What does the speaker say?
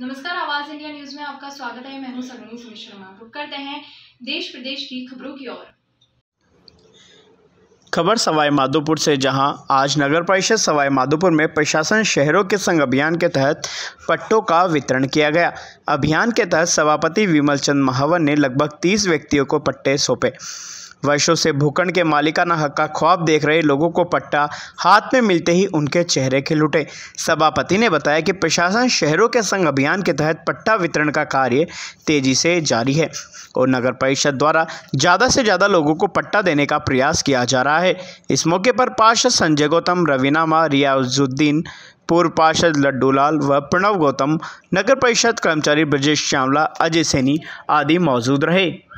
नमस्कार आवाज India news में आपका स्वागत है मैं हूं सगनी सुमित शर्मा रुक करते हैं देश प्रदेश की खबरों की ओर खबर सवाई माधोपुर से जहां आज नगर परिषद सवाई माधोपुर में प्रशासन शहरों के संग अभियान के तहत पट्टों का वितरण किया गया अभियान के तहत सभापति विमल चंद महावन ने लगभग 30 व्यक्तियों को पट्टे सौंपे वर्षों से भूखंड के मालिकाना हक का ख्वाब देख रहे लोगों को पट्टा हाथ में मिलते ही उनके चेहरे खिल उठे सभापति ने बताया कि प्रशासन शहरों के संग अभियान के तहत पट्टा वितरण का कार्य तेजी से जारी है और नगर परिषद द्वारा ज़्यादा से ज़्यादा लोगों को पट्टा देने का प्रयास किया जा रहा है इस मौके पर पार्षद संजय गौतम रवीनामा रियाजुद्दीन पूर्व पार्षद लड्डूलाल व प्रणव गौतम नगर परिषद कर्मचारी ब्रजेश चावला अजय सैनी आदि मौजूद रहे